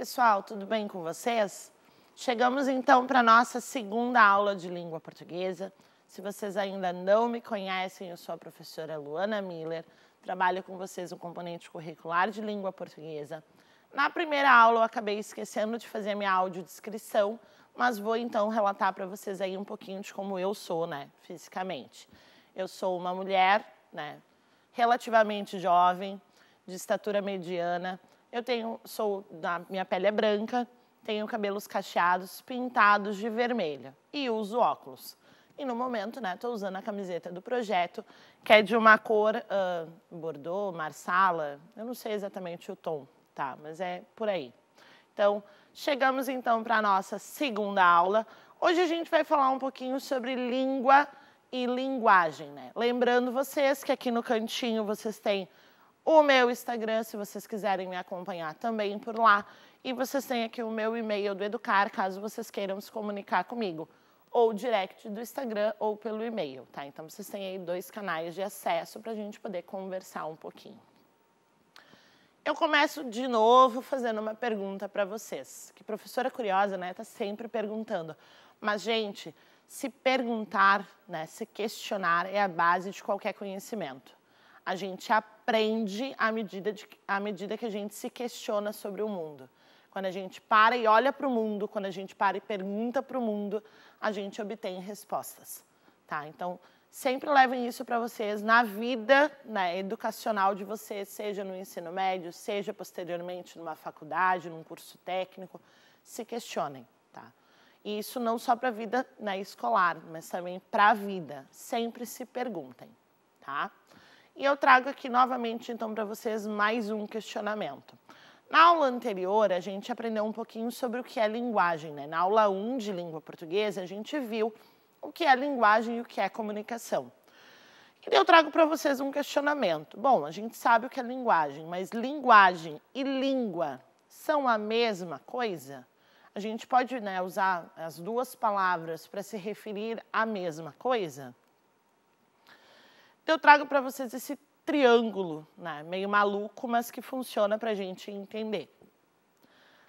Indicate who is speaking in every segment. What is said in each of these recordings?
Speaker 1: pessoal, tudo bem com vocês? Chegamos então para a nossa segunda aula de língua portuguesa. Se vocês ainda não me conhecem, eu sou a professora Luana Miller, trabalho com vocês o componente curricular de língua portuguesa. Na primeira aula eu acabei esquecendo de fazer minha audiodescrição, mas vou então relatar para vocês aí um pouquinho de como eu sou, né, fisicamente. Eu sou uma mulher, né, relativamente jovem, de estatura mediana, eu tenho, sou, da minha pele é branca, tenho cabelos cacheados, pintados de vermelho e uso óculos. E no momento, né, estou usando a camiseta do projeto, que é de uma cor uh, bordô, marsala, eu não sei exatamente o tom, tá? Mas é por aí. Então, chegamos então para a nossa segunda aula. Hoje a gente vai falar um pouquinho sobre língua e linguagem, né? Lembrando vocês que aqui no cantinho vocês têm o meu Instagram, se vocês quiserem me acompanhar também por lá. E vocês têm aqui o meu e-mail do Educar, caso vocês queiram se comunicar comigo. Ou direct do Instagram ou pelo e-mail, tá? Então vocês têm aí dois canais de acesso para a gente poder conversar um pouquinho. Eu começo de novo fazendo uma pergunta para vocês. Que professora curiosa, né? Tá sempre perguntando. Mas, gente, se perguntar, né, se questionar é a base de qualquer conhecimento. A gente aprende aprende à medida, de, à medida que a gente se questiona sobre o mundo. Quando a gente para e olha para o mundo, quando a gente para e pergunta para o mundo, a gente obtém respostas. Tá? Então, sempre levem isso para vocês na vida né, educacional de vocês, seja no ensino médio, seja posteriormente numa faculdade, num curso técnico, se questionem, tá? E isso não só para a vida né, escolar, mas também para a vida. Sempre se perguntem, tá? E eu trago aqui novamente, então, para vocês mais um questionamento. Na aula anterior, a gente aprendeu um pouquinho sobre o que é linguagem. Né? Na aula 1 de língua portuguesa, a gente viu o que é linguagem e o que é comunicação. E eu trago para vocês um questionamento. Bom, a gente sabe o que é linguagem, mas linguagem e língua são a mesma coisa? A gente pode né, usar as duas palavras para se referir à mesma coisa? eu trago para vocês esse triângulo, né? meio maluco, mas que funciona para a gente entender.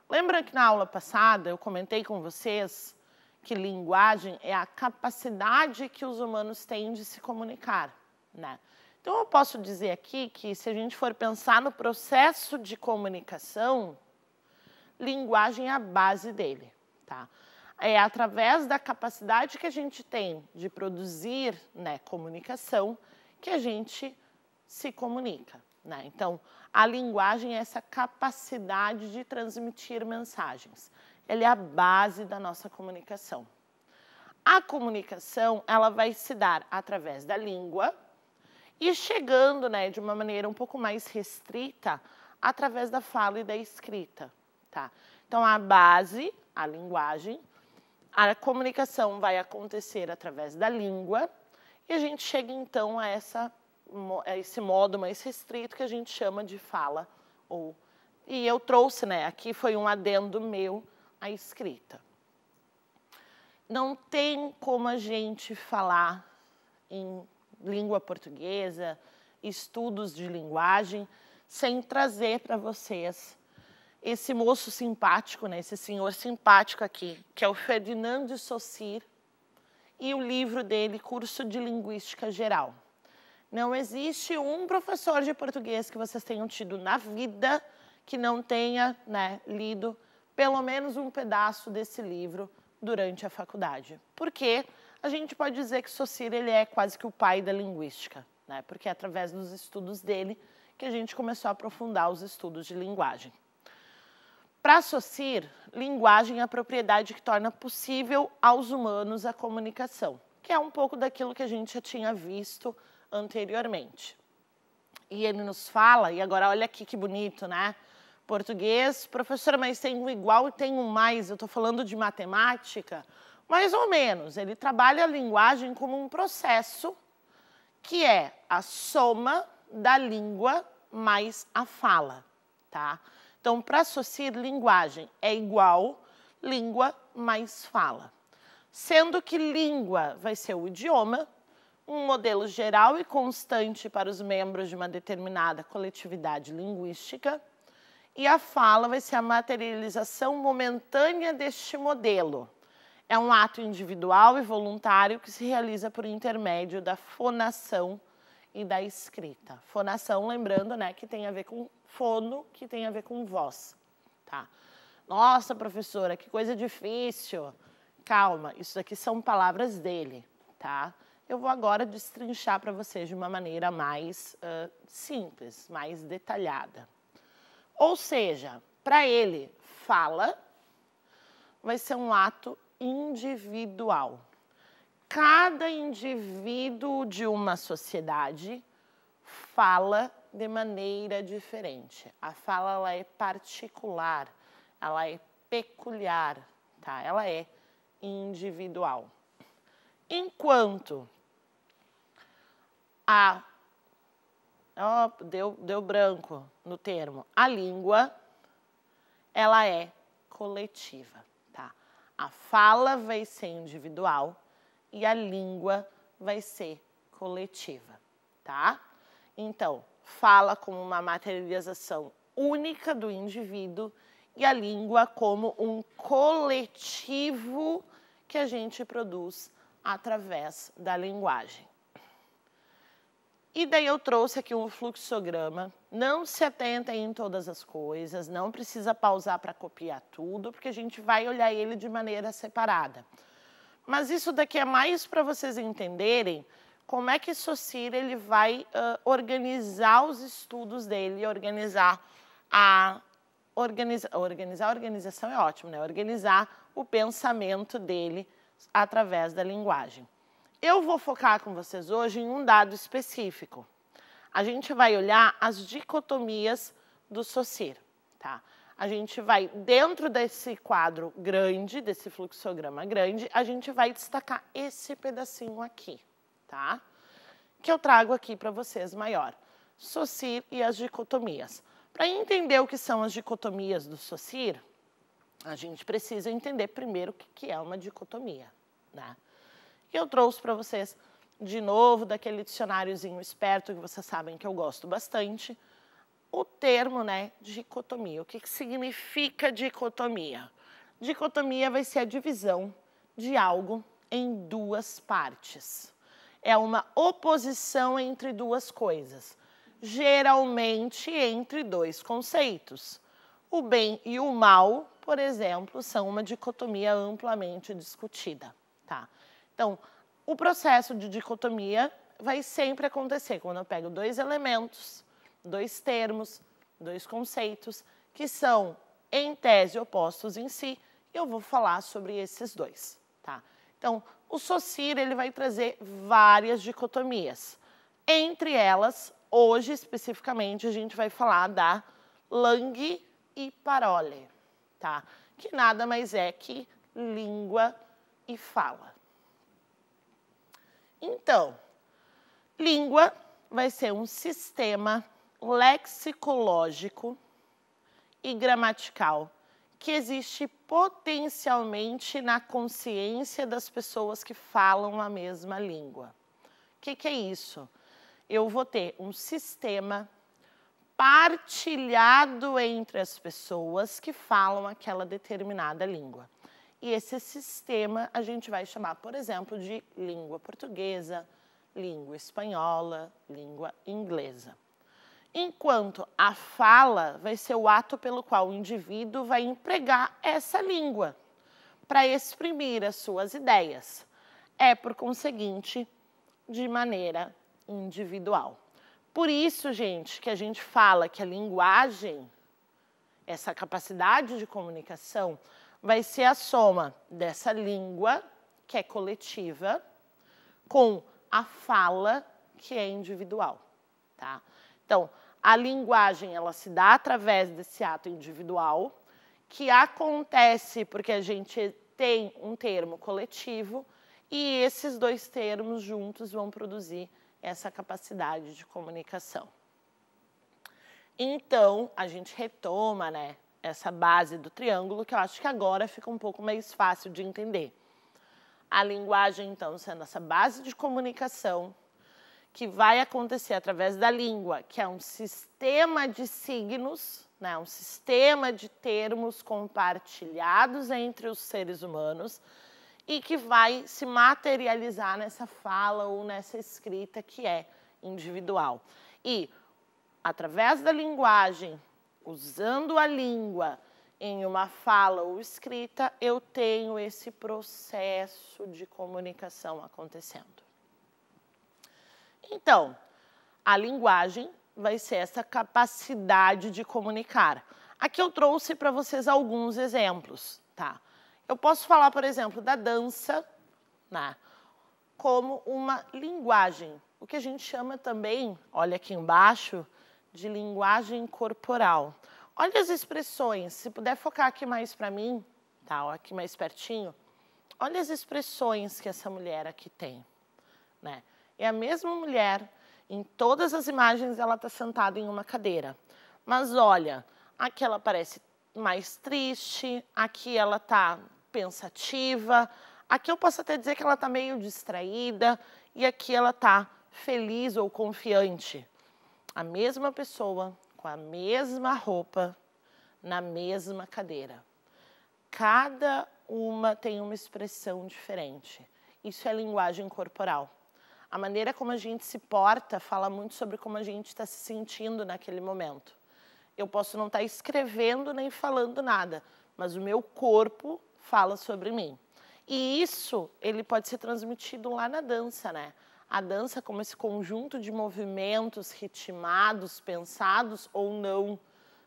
Speaker 1: Lembra que na aula passada eu comentei com vocês que linguagem é a capacidade que os humanos têm de se comunicar, né? Então eu posso dizer aqui que se a gente for pensar no processo de comunicação, linguagem é a base dele, tá? É através da capacidade que a gente tem de produzir né, comunicação que a gente se comunica. Né? Então, a linguagem é essa capacidade de transmitir mensagens. Ela é a base da nossa comunicação. A comunicação ela vai se dar através da língua e chegando né, de uma maneira um pouco mais restrita através da fala e da escrita. Tá? Então, a base, a linguagem, a comunicação vai acontecer através da língua e a gente chega então a, essa, a esse modo mais restrito que a gente chama de fala ou e eu trouxe, né? Aqui foi um adendo meu à escrita. Não tem como a gente falar em língua portuguesa, estudos de linguagem, sem trazer para vocês esse moço simpático, né, esse senhor simpático aqui, que é o Ferdinando Saussure, e o livro dele, Curso de Linguística Geral. Não existe um professor de português que vocês tenham tido na vida que não tenha né, lido pelo menos um pedaço desse livro durante a faculdade. Porque a gente pode dizer que Saussure ele é quase que o pai da linguística, né? porque é através dos estudos dele que a gente começou a aprofundar os estudos de linguagem. Para Socir, linguagem é a propriedade que torna possível aos humanos a comunicação, que é um pouco daquilo que a gente já tinha visto anteriormente. E ele nos fala, e agora olha aqui que bonito, né? Português, professora, mas tem um igual e tem um mais. Eu estou falando de matemática, mais ou menos. Ele trabalha a linguagem como um processo que é a soma da língua mais a fala, tá? Então, para associar linguagem é igual língua mais fala. Sendo que língua vai ser o idioma, um modelo geral e constante para os membros de uma determinada coletividade linguística, e a fala vai ser a materialização momentânea deste modelo. É um ato individual e voluntário que se realiza por intermédio da fonação e da escrita. Fonação, lembrando, né, que tem a ver com fono, que tem a ver com voz, tá? Nossa, professora, que coisa difícil. Calma, isso daqui são palavras dele, tá? Eu vou agora destrinchar para vocês de uma maneira mais uh, simples, mais detalhada. Ou seja, para ele, fala vai ser um ato individual cada indivíduo de uma sociedade fala de maneira diferente. A fala ela é particular, ela é peculiar, tá? Ela é individual. Enquanto a oh, deu, deu branco no termo. A língua ela é coletiva, tá? A fala vai ser individual, e a língua vai ser coletiva, tá? Então, fala como uma materialização única do indivíduo e a língua como um coletivo que a gente produz através da linguagem. E daí eu trouxe aqui um fluxograma. Não se atenta em todas as coisas, não precisa pausar para copiar tudo, porque a gente vai olhar ele de maneira separada. Mas isso daqui é mais para vocês entenderem como é que Socir ele vai uh, organizar os estudos dele, organizar a organiza, organizar a organização é ótimo, né? Organizar o pensamento dele através da linguagem. Eu vou focar com vocês hoje em um dado específico. A gente vai olhar as dicotomias do Socir, tá? A gente vai, dentro desse quadro grande, desse fluxograma grande, a gente vai destacar esse pedacinho aqui, tá? Que eu trago aqui para vocês maior. Socir e as dicotomias. Para entender o que são as dicotomias do Socir, a gente precisa entender primeiro o que é uma dicotomia. Né? E eu trouxe para vocês, de novo, daquele dicionáriozinho esperto que vocês sabem que eu gosto bastante, o termo, né, dicotomia. O que, que significa dicotomia? Dicotomia vai ser a divisão de algo em duas partes. É uma oposição entre duas coisas, geralmente entre dois conceitos. O bem e o mal, por exemplo, são uma dicotomia amplamente discutida, tá? Então, o processo de dicotomia vai sempre acontecer quando eu pego dois elementos dois termos, dois conceitos que são, em tese, opostos em si, e eu vou falar sobre esses dois, tá? Então, o Socir, ele vai trazer várias dicotomias. Entre elas, hoje, especificamente, a gente vai falar da langue e Parole, tá? Que nada mais é que língua e fala. Então, língua vai ser um sistema lexicológico e gramatical que existe potencialmente na consciência das pessoas que falam a mesma língua. O que, que é isso? Eu vou ter um sistema partilhado entre as pessoas que falam aquela determinada língua. E esse sistema a gente vai chamar, por exemplo, de língua portuguesa, língua espanhola, língua inglesa enquanto a fala vai ser o ato pelo qual o indivíduo vai empregar essa língua para exprimir as suas ideias. É, por conseguinte, de maneira individual. Por isso, gente, que a gente fala que a linguagem, essa capacidade de comunicação, vai ser a soma dessa língua, que é coletiva, com a fala, que é individual, tá? Então, a linguagem ela se dá através desse ato individual, que acontece porque a gente tem um termo coletivo e esses dois termos juntos vão produzir essa capacidade de comunicação. Então, a gente retoma né, essa base do triângulo, que eu acho que agora fica um pouco mais fácil de entender. A linguagem, então, sendo essa base de comunicação, que vai acontecer através da língua, que é um sistema de signos, né, um sistema de termos compartilhados entre os seres humanos e que vai se materializar nessa fala ou nessa escrita que é individual. E através da linguagem, usando a língua em uma fala ou escrita, eu tenho esse processo de comunicação acontecendo. Então, a linguagem vai ser essa capacidade de comunicar. Aqui eu trouxe para vocês alguns exemplos, tá? Eu posso falar, por exemplo, da dança, né? Como uma linguagem, o que a gente chama também, olha aqui embaixo, de linguagem corporal. Olha as expressões, se puder focar aqui mais para mim, tá? aqui mais pertinho. Olha as expressões que essa mulher aqui tem, né? É a mesma mulher, em todas as imagens ela está sentada em uma cadeira. Mas olha, aqui ela parece mais triste, aqui ela está pensativa, aqui eu posso até dizer que ela está meio distraída e aqui ela está feliz ou confiante. A mesma pessoa, com a mesma roupa, na mesma cadeira. Cada uma tem uma expressão diferente. Isso é linguagem corporal. A maneira como a gente se porta fala muito sobre como a gente está se sentindo naquele momento. Eu posso não estar tá escrevendo nem falando nada, mas o meu corpo fala sobre mim. E isso ele pode ser transmitido lá na dança, né? A dança como esse conjunto de movimentos ritmados, pensados ou não,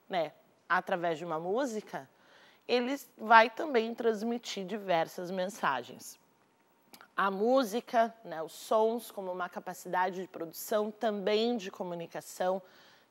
Speaker 1: né, através de uma música, ele vai também transmitir diversas mensagens a música, né, os sons, como uma capacidade de produção, também de comunicação,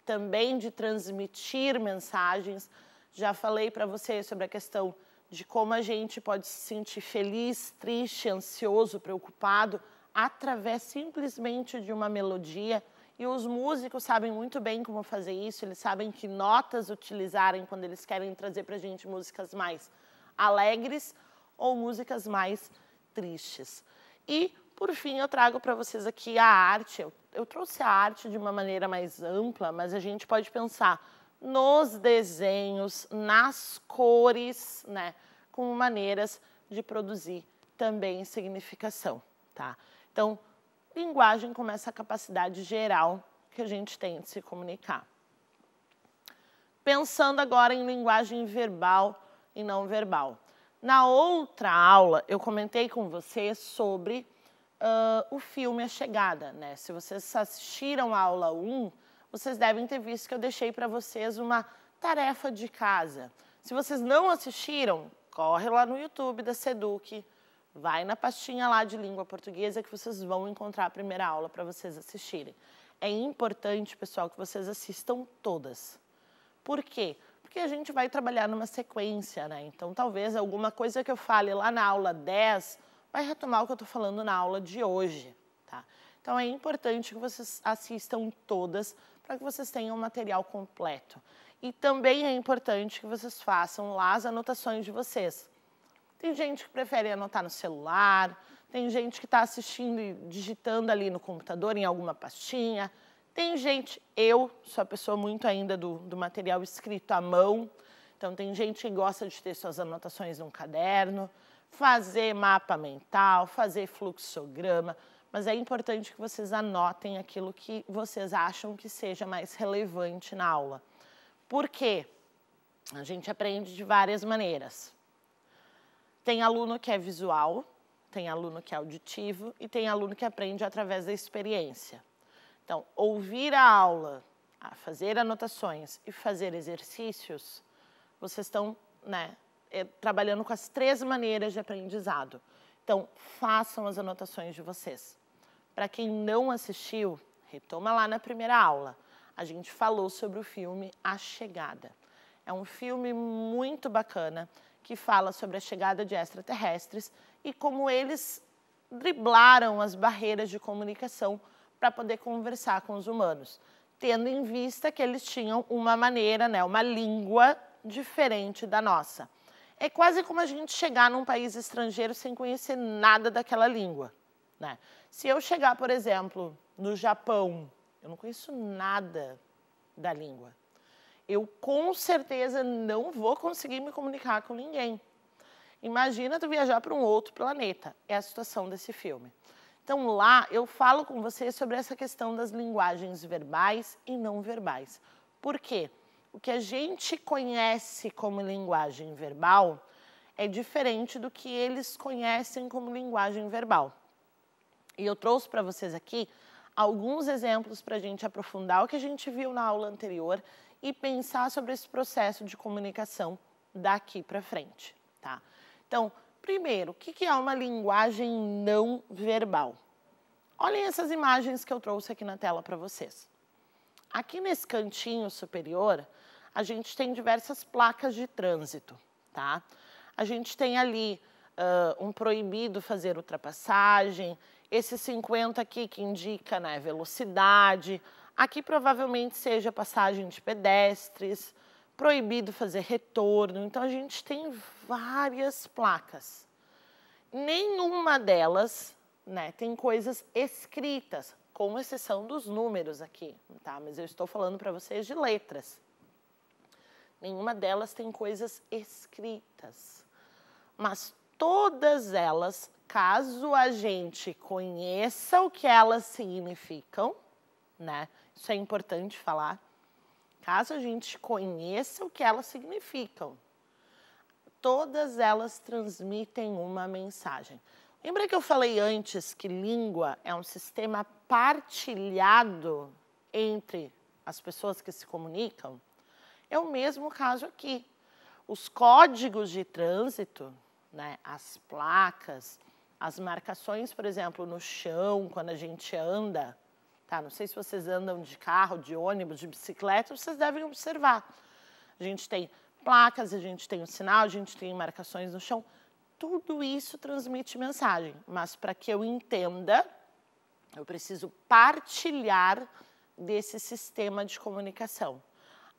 Speaker 1: também de transmitir mensagens. Já falei para vocês sobre a questão de como a gente pode se sentir feliz, triste, ansioso, preocupado, através simplesmente de uma melodia. E os músicos sabem muito bem como fazer isso, eles sabem que notas utilizarem quando eles querem trazer para a gente músicas mais alegres ou músicas mais tristes. E, por fim, eu trago para vocês aqui a arte. Eu, eu trouxe a arte de uma maneira mais ampla, mas a gente pode pensar nos desenhos, nas cores, né? Como maneiras de produzir também significação, tá? Então, linguagem como essa capacidade geral que a gente tem de se comunicar. Pensando agora em linguagem verbal e não verbal. Na outra aula, eu comentei com você sobre uh, o filme A Chegada. Né? Se vocês assistiram a aula 1, vocês devem ter visto que eu deixei para vocês uma tarefa de casa. Se vocês não assistiram, corre lá no YouTube da Seduc, vai na pastinha lá de língua portuguesa que vocês vão encontrar a primeira aula para vocês assistirem. É importante, pessoal, que vocês assistam todas. Por quê? porque a gente vai trabalhar numa sequência, né? Então, talvez alguma coisa que eu fale lá na aula 10 vai retomar o que eu estou falando na aula de hoje, tá? Então, é importante que vocês assistam todas para que vocês tenham o material completo. E também é importante que vocês façam lá as anotações de vocês. Tem gente que prefere anotar no celular, tem gente que está assistindo e digitando ali no computador em alguma pastinha, tem gente, eu sou a pessoa muito ainda do, do material escrito à mão, então tem gente que gosta de ter suas anotações num caderno, fazer mapa mental, fazer fluxograma, mas é importante que vocês anotem aquilo que vocês acham que seja mais relevante na aula. Por quê? A gente aprende de várias maneiras. Tem aluno que é visual, tem aluno que é auditivo e tem aluno que aprende através da experiência. Então, ouvir a aula, fazer anotações e fazer exercícios, vocês estão né, é, trabalhando com as três maneiras de aprendizado. Então, façam as anotações de vocês. Para quem não assistiu, retoma lá na primeira aula. A gente falou sobre o filme A Chegada. É um filme muito bacana que fala sobre a chegada de extraterrestres e como eles driblaram as barreiras de comunicação para poder conversar com os humanos, tendo em vista que eles tinham uma maneira, né, uma língua diferente da nossa. É quase como a gente chegar num país estrangeiro sem conhecer nada daquela língua. Né? Se eu chegar, por exemplo, no Japão, eu não conheço nada da língua. Eu com certeza não vou conseguir me comunicar com ninguém. Imagina tu viajar para um outro planeta. É a situação desse filme. Então, lá eu falo com você sobre essa questão das linguagens verbais e não verbais. Por quê? O que a gente conhece como linguagem verbal é diferente do que eles conhecem como linguagem verbal. E eu trouxe para vocês aqui alguns exemplos para a gente aprofundar o que a gente viu na aula anterior e pensar sobre esse processo de comunicação daqui para frente, tá? Então, Primeiro, o que é uma linguagem não verbal? Olhem essas imagens que eu trouxe aqui na tela para vocês. Aqui nesse cantinho superior, a gente tem diversas placas de trânsito, tá? A gente tem ali uh, um proibido fazer ultrapassagem, esse 50 aqui que indica né, velocidade, aqui provavelmente seja passagem de pedestres, proibido fazer retorno. Então, a gente tem várias placas. Nenhuma delas né, tem coisas escritas, com exceção dos números aqui, tá? Mas eu estou falando para vocês de letras. Nenhuma delas tem coisas escritas. Mas todas elas, caso a gente conheça o que elas significam, né? Isso é importante falar caso a gente conheça o que elas significam. Todas elas transmitem uma mensagem. Lembra que eu falei antes que língua é um sistema partilhado entre as pessoas que se comunicam? É o mesmo caso aqui. Os códigos de trânsito, né, as placas, as marcações, por exemplo, no chão, quando a gente anda, Tá? Não sei se vocês andam de carro, de ônibus, de bicicleta, vocês devem observar. A gente tem placas, a gente tem o um sinal, a gente tem marcações no chão. Tudo isso transmite mensagem, mas para que eu entenda, eu preciso partilhar desse sistema de comunicação.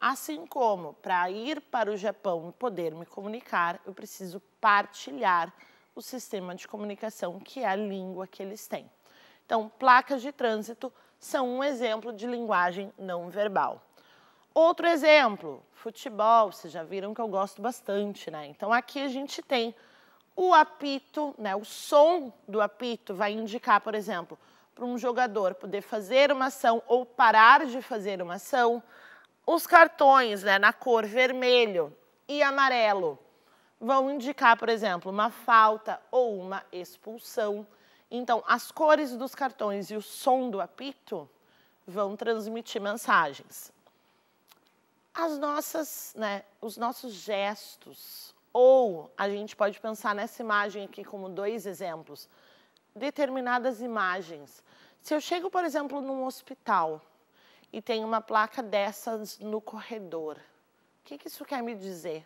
Speaker 1: Assim como para ir para o Japão e poder me comunicar, eu preciso partilhar o sistema de comunicação que é a língua que eles têm. Então, placas de trânsito são um exemplo de linguagem não verbal. Outro exemplo, futebol, vocês já viram que eu gosto bastante, né? Então aqui a gente tem o apito, né? O som do apito vai indicar, por exemplo, para um jogador poder fazer uma ação ou parar de fazer uma ação. Os cartões, né, na cor vermelho e amarelo, vão indicar, por exemplo, uma falta ou uma expulsão. Então, as cores dos cartões e o som do apito vão transmitir mensagens. As nossas, né, os nossos gestos, ou a gente pode pensar nessa imagem aqui como dois exemplos, determinadas imagens. Se eu chego, por exemplo, num hospital e tem uma placa dessas no corredor, o que, que isso quer me dizer?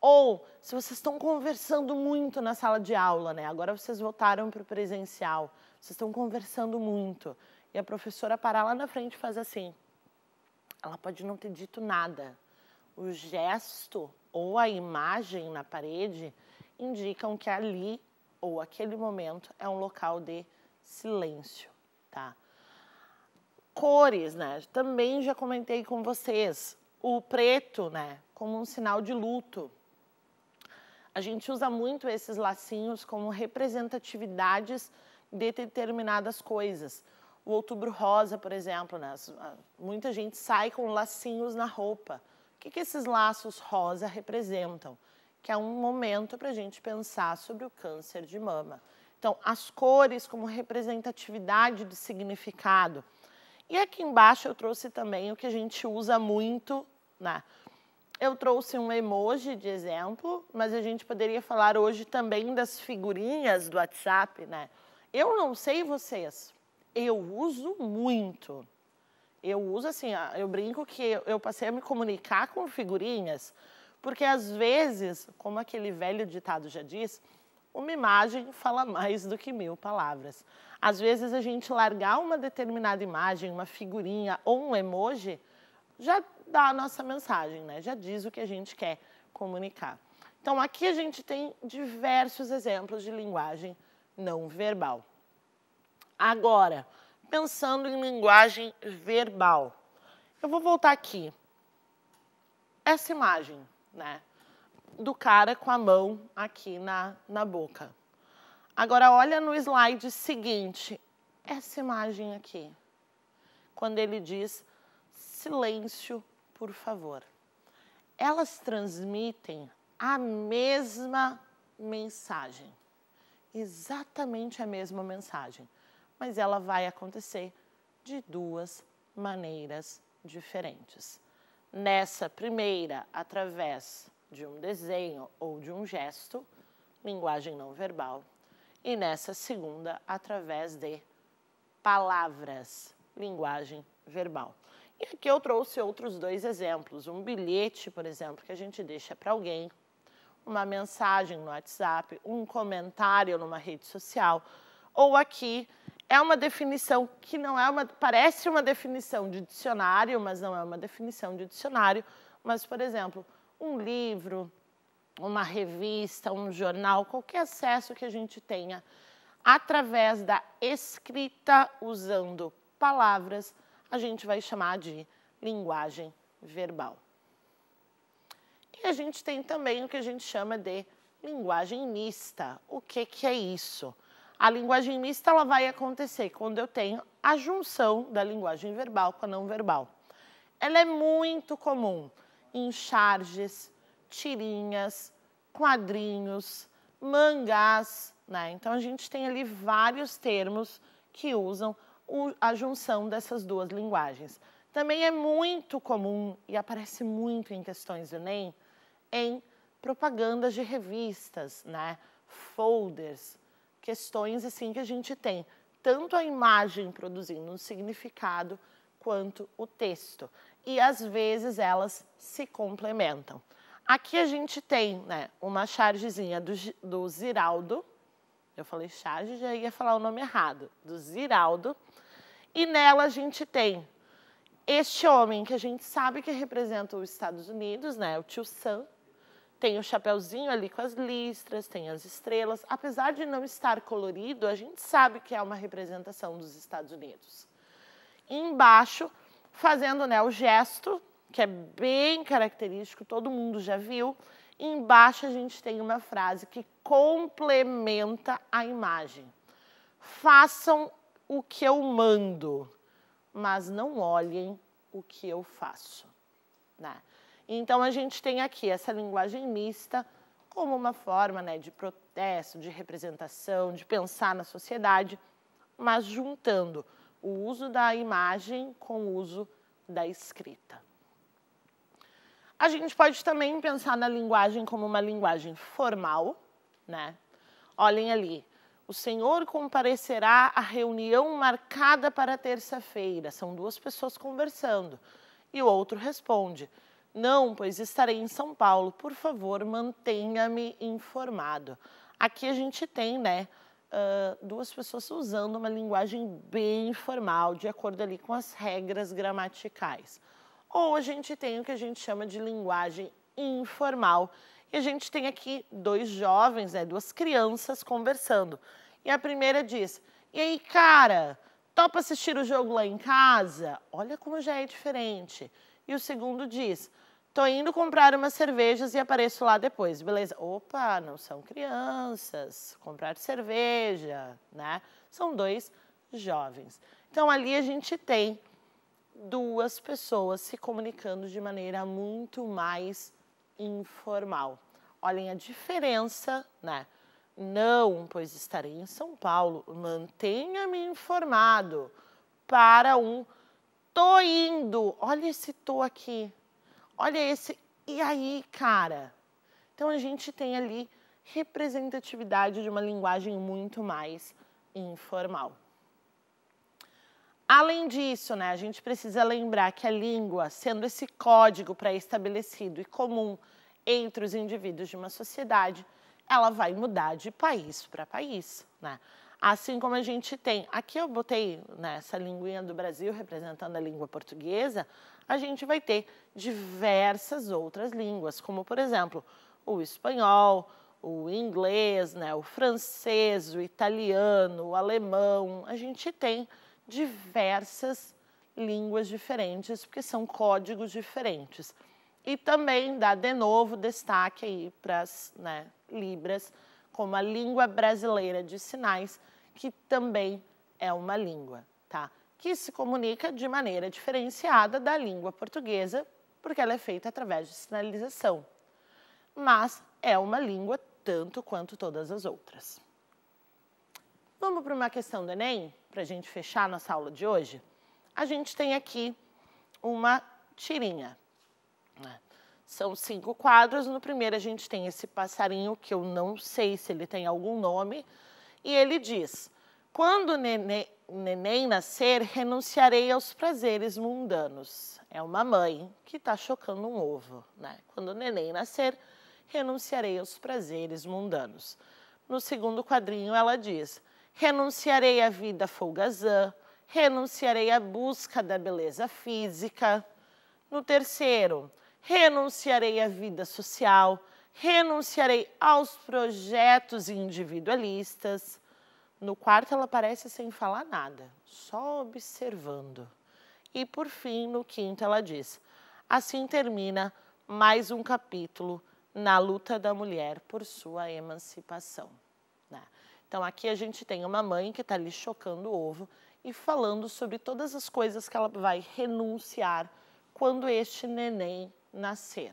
Speaker 1: Ou se vocês estão conversando muito na sala de aula, né? Agora vocês voltaram para o presencial, vocês estão conversando muito. E a professora parar lá na frente e faz assim. Ela pode não ter dito nada. O gesto ou a imagem na parede indicam que ali ou aquele momento é um local de silêncio, tá? Cores, né? Também já comentei com vocês. O preto, né? Como um sinal de luto. A gente usa muito esses lacinhos como representatividades de determinadas coisas. O outubro rosa, por exemplo, né? muita gente sai com lacinhos na roupa. O que, que esses laços rosa representam? Que é um momento para a gente pensar sobre o câncer de mama. Então, as cores como representatividade de significado. E aqui embaixo eu trouxe também o que a gente usa muito, né? Eu trouxe um emoji de exemplo, mas a gente poderia falar hoje também das figurinhas do WhatsApp, né? Eu não sei vocês, eu uso muito. Eu uso assim, eu brinco que eu passei a me comunicar com figurinhas, porque às vezes, como aquele velho ditado já diz, uma imagem fala mais do que mil palavras. Às vezes a gente largar uma determinada imagem, uma figurinha ou um emoji já dá a nossa mensagem, né? já diz o que a gente quer comunicar. Então, aqui a gente tem diversos exemplos de linguagem não verbal. Agora, pensando em linguagem verbal, eu vou voltar aqui. Essa imagem, né? Do cara com a mão aqui na, na boca. Agora, olha no slide seguinte. Essa imagem aqui. Quando ele diz silêncio, por favor. Elas transmitem a mesma mensagem, exatamente a mesma mensagem, mas ela vai acontecer de duas maneiras diferentes. Nessa primeira, através de um desenho ou de um gesto, linguagem não verbal, e nessa segunda, através de palavras, linguagem verbal. E aqui eu trouxe outros dois exemplos. Um bilhete, por exemplo, que a gente deixa para alguém, uma mensagem no WhatsApp, um comentário numa rede social, ou aqui é uma definição que não é uma parece uma definição de dicionário, mas não é uma definição de dicionário, mas por exemplo, um livro, uma revista, um jornal, qualquer acesso que a gente tenha através da escrita usando palavras a gente vai chamar de linguagem verbal. E a gente tem também o que a gente chama de linguagem mista. O que, que é isso? A linguagem mista ela vai acontecer quando eu tenho a junção da linguagem verbal com a não verbal. Ela é muito comum em charges, tirinhas, quadrinhos, mangás, né? Então a gente tem ali vários termos que usam o, a junção dessas duas linguagens. Também é muito comum e aparece muito em questões do Enem em propagandas de revistas, né? folders, questões assim que a gente tem tanto a imagem produzindo um significado quanto o texto. E às vezes elas se complementam. Aqui a gente tem né, uma chargezinha do, do Ziraldo, eu falei charge, já ia falar o nome errado, do Ziraldo, e nela a gente tem este homem que a gente sabe que representa os Estados Unidos, né? O tio Sam. Tem o chapéuzinho ali com as listras, tem as estrelas. Apesar de não estar colorido, a gente sabe que é uma representação dos Estados Unidos. E embaixo, fazendo né, o gesto, que é bem característico, todo mundo já viu. E embaixo a gente tem uma frase que complementa a imagem. Façam o que eu mando, mas não olhem o que eu faço. Né? Então a gente tem aqui essa linguagem mista como uma forma né, de protesto, de representação, de pensar na sociedade, mas juntando o uso da imagem com o uso da escrita. A gente pode também pensar na linguagem como uma linguagem formal, né? Olhem ali, o Senhor comparecerá à reunião marcada para terça-feira. São duas pessoas conversando. E o outro responde: Não, pois estarei em São Paulo. Por favor, mantenha-me informado. Aqui a gente tem, né? Uh, duas pessoas usando uma linguagem bem formal, de acordo ali com as regras gramaticais. Ou a gente tem o que a gente chama de linguagem informal, a gente tem aqui dois jovens, né, duas crianças conversando. E a primeira diz: E aí, cara, topa assistir o jogo lá em casa? Olha como já é diferente. E o segundo diz: Tô indo comprar umas cervejas e apareço lá depois, beleza? Opa, não são crianças. Comprar cerveja, né? São dois jovens. Então ali a gente tem duas pessoas se comunicando de maneira muito mais informal. Olhem a diferença, né? Não, pois estarei em São Paulo. Mantenha-me informado. Para um tô indo. Olha esse tô aqui. Olha esse e aí, cara. Então a gente tem ali representatividade de uma linguagem muito mais informal. Além disso, né, a gente precisa lembrar que a língua, sendo esse código pré-estabelecido e comum entre os indivíduos de uma sociedade, ela vai mudar de país para país, né? Assim como a gente tem, aqui eu botei nessa né, linguinha do Brasil representando a língua portuguesa, a gente vai ter diversas outras línguas, como por exemplo o espanhol, o inglês, né, o francês, o italiano, o alemão. A gente tem diversas línguas diferentes, porque são códigos diferentes. E também dá de novo destaque aí para as né, Libras, como a língua brasileira de sinais, que também é uma língua, tá? Que se comunica de maneira diferenciada da língua portuguesa, porque ela é feita através de sinalização. Mas é uma língua tanto quanto todas as outras. Vamos para uma questão do Enem, para a gente fechar nossa aula de hoje? A gente tem aqui uma tirinha. É. São cinco quadros. No primeiro, a gente tem esse passarinho, que eu não sei se ele tem algum nome, e ele diz: Quando o nenê, neném nascer, renunciarei aos prazeres mundanos. É uma mãe que está chocando um ovo. Né? Quando o neném nascer, renunciarei aos prazeres mundanos. No segundo quadrinho, ela diz: renunciarei à vida folgazã, renunciarei à busca da beleza física. No terceiro, renunciarei à vida social, renunciarei aos projetos individualistas. No quarto, ela aparece sem falar nada, só observando. E por fim, no quinto, ela diz: Assim termina mais um capítulo na luta da mulher por sua emancipação. Né? Então, aqui a gente tem uma mãe que está ali chocando o ovo e falando sobre todas as coisas que ela vai renunciar quando este neném nascer.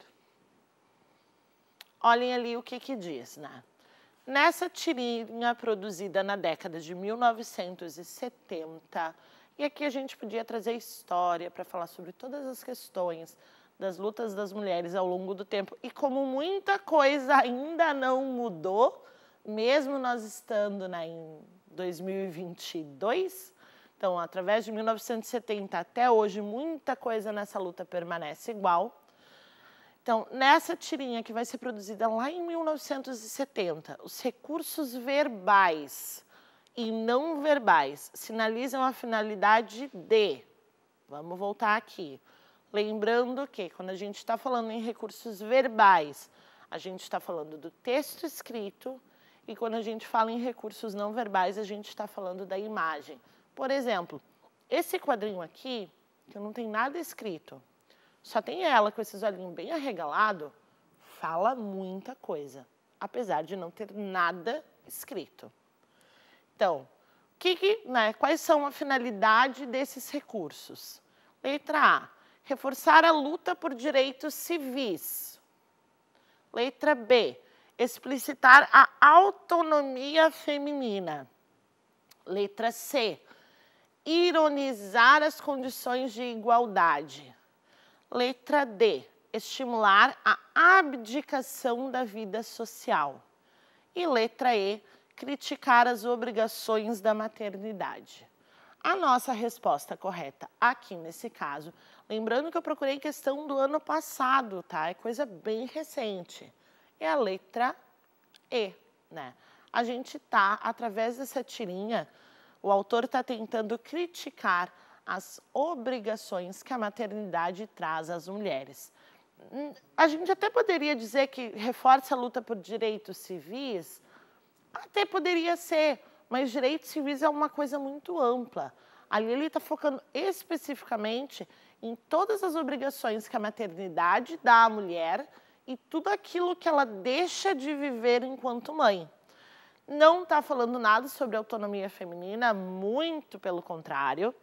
Speaker 1: Olhem ali o que, que diz, né? Nessa tirinha produzida na década de 1970, e aqui a gente podia trazer história para falar sobre todas as questões das lutas das mulheres ao longo do tempo. E como muita coisa ainda não mudou, mesmo nós estando né, em 2022, então através de 1970 até hoje, muita coisa nessa luta permanece igual. Então, nessa tirinha que vai ser produzida lá em 1970, os recursos verbais e não verbais sinalizam a finalidade de. Vamos voltar aqui. Lembrando que quando a gente está falando em recursos verbais, a gente está falando do texto escrito e quando a gente fala em recursos não verbais, a gente está falando da imagem. Por exemplo, esse quadrinho aqui, que não tem nada escrito, só tem ela com esses olhinhos bem arregalados, fala muita coisa, apesar de não ter nada escrito. Então, que, que, né, quais são a finalidade desses recursos? Letra A, reforçar a luta por direitos civis. Letra B, explicitar a autonomia feminina. Letra C, ironizar as condições de igualdade. Letra D, estimular a abdicação da vida social. E letra E, criticar as obrigações da maternidade. A nossa resposta correta aqui nesse caso, lembrando que eu procurei questão do ano passado, tá? É coisa bem recente. É a letra E, né? A gente tá através dessa tirinha, o autor tá tentando criticar as obrigações que a maternidade traz às mulheres. Hum, a gente até poderia dizer que reforça a luta por direitos civis, até poderia ser, mas direitos civis é uma coisa muito ampla. Ali ele está focando especificamente em todas as obrigações que a maternidade dá à mulher e tudo aquilo que ela deixa de viver enquanto mãe. Não está falando nada sobre autonomia feminina, muito pelo contrário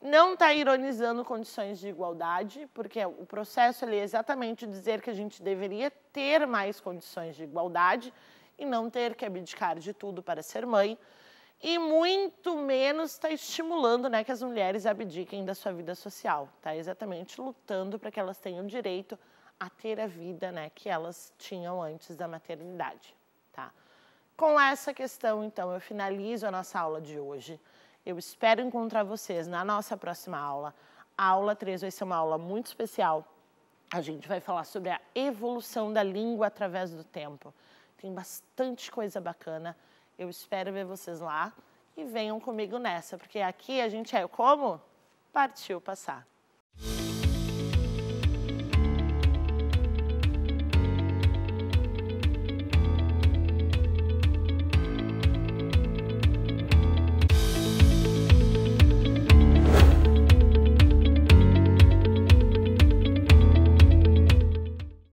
Speaker 1: não está ironizando condições de igualdade, porque o processo é exatamente dizer que a gente deveria ter mais condições de igualdade e não ter que abdicar de tudo para ser mãe, e muito menos está estimulando né, que as mulheres abdiquem da sua vida social. Está exatamente lutando para que elas tenham direito a ter a vida né, que elas tinham antes da maternidade. Tá? Com essa questão, então, eu finalizo a nossa aula de hoje. Eu espero encontrar vocês na nossa próxima aula. A aula 3 vai ser uma aula muito especial. A gente vai falar sobre a evolução da língua através do tempo. Tem bastante coisa bacana. Eu espero ver vocês lá e venham comigo nessa, porque aqui a gente é como? Partiu passar.